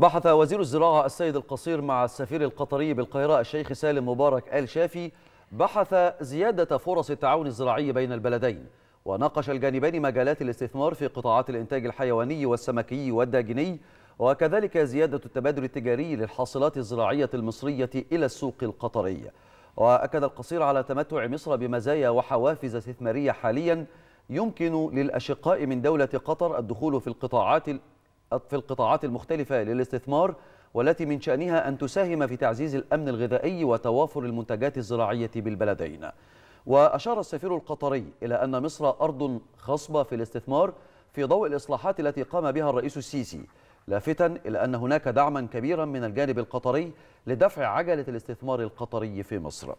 بحث وزير الزراعة السيد القصير مع السفير القطري بالقاهرة الشيخ سالم مبارك آل شافي بحث زيادة فرص التعاون الزراعي بين البلدين وناقش الجانبان مجالات الاستثمار في قطاعات الإنتاج الحيواني والسمكي والداجني وكذلك زيادة التبادل التجاري للحاصلات الزراعية المصرية إلى السوق القطري وأكد القصير على تمتع مصر بمزايا وحوافز استثمارية حاليا يمكن للأشقاء من دولة قطر الدخول في القطاعات في القطاعات المختلفة للاستثمار والتي من شأنها أن تساهم في تعزيز الأمن الغذائي وتوافر المنتجات الزراعية بالبلدين وأشار السفير القطري إلى أن مصر أرض خصبة في الاستثمار في ضوء الإصلاحات التي قام بها الرئيس السيسي لافتا إلى أن هناك دعما كبيرا من الجانب القطري لدفع عجلة الاستثمار القطري في مصر